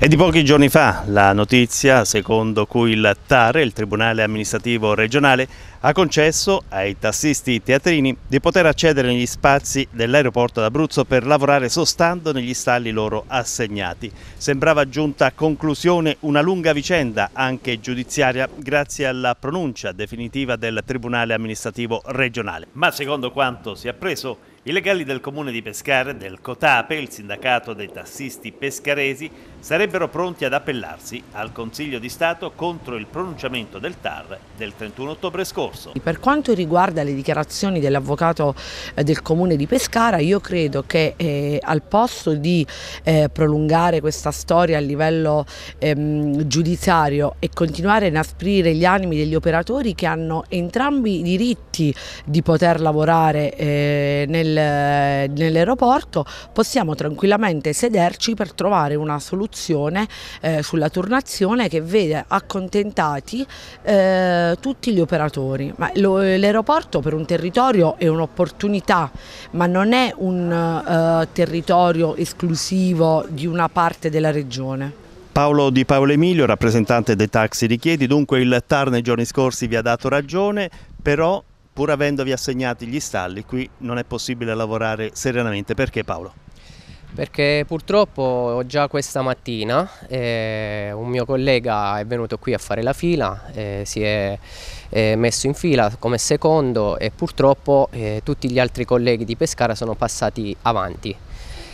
È di pochi giorni fa la notizia secondo cui il TAR, il Tribunale Amministrativo Regionale, ha concesso ai tassisti teatrini di poter accedere negli spazi dell'aeroporto d'Abruzzo per lavorare sostando negli stalli loro assegnati. Sembrava giunta a conclusione una lunga vicenda, anche giudiziaria, grazie alla pronuncia definitiva del Tribunale Amministrativo Regionale. Ma secondo quanto si è appreso, i legali del comune di Pescara e del Cotape, il sindacato dei tassisti pescaresi, sarebbero pronti ad appellarsi al Consiglio di Stato contro il pronunciamento del TAR del 31 ottobre scorso. Per quanto riguarda le dichiarazioni dell'avvocato eh, del comune di Pescara, io credo che eh, al posto di eh, prolungare questa storia a livello ehm, giudiziario e continuare a inasprire gli animi degli operatori che hanno entrambi i diritti di poter lavorare eh, nel nell'aeroporto possiamo tranquillamente sederci per trovare una soluzione eh, sulla turnazione che vede accontentati eh, tutti gli operatori. l'aeroporto per un territorio è un'opportunità, ma non è un eh, territorio esclusivo di una parte della regione. Paolo Di Paolo Emilio, rappresentante dei taxi di Chiedi, dunque il TAR nei giorni scorsi vi ha dato ragione, però pur avendovi assegnati gli stalli, qui non è possibile lavorare serenamente. Perché Paolo? Perché purtroppo già questa mattina eh, un mio collega è venuto qui a fare la fila, eh, si è eh, messo in fila come secondo e purtroppo eh, tutti gli altri colleghi di Pescara sono passati avanti.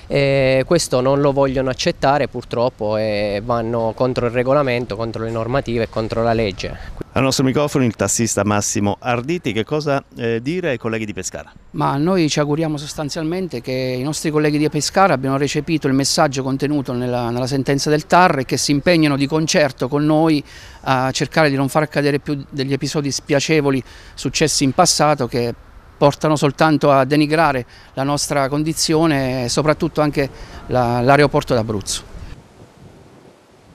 Eh, questo non lo vogliono accettare purtroppo e vanno contro il regolamento, contro le normative e contro la legge. Al nostro microfono il tassista Massimo Arditi, che cosa eh, dire ai colleghi di Pescara? Ma noi ci auguriamo sostanzialmente che i nostri colleghi di Pescara abbiano recepito il messaggio contenuto nella, nella sentenza del TAR e che si impegnino di concerto con noi a cercare di non far accadere più degli episodi spiacevoli successi in passato che portano soltanto a denigrare la nostra condizione e soprattutto anche l'aeroporto la, d'Abruzzo.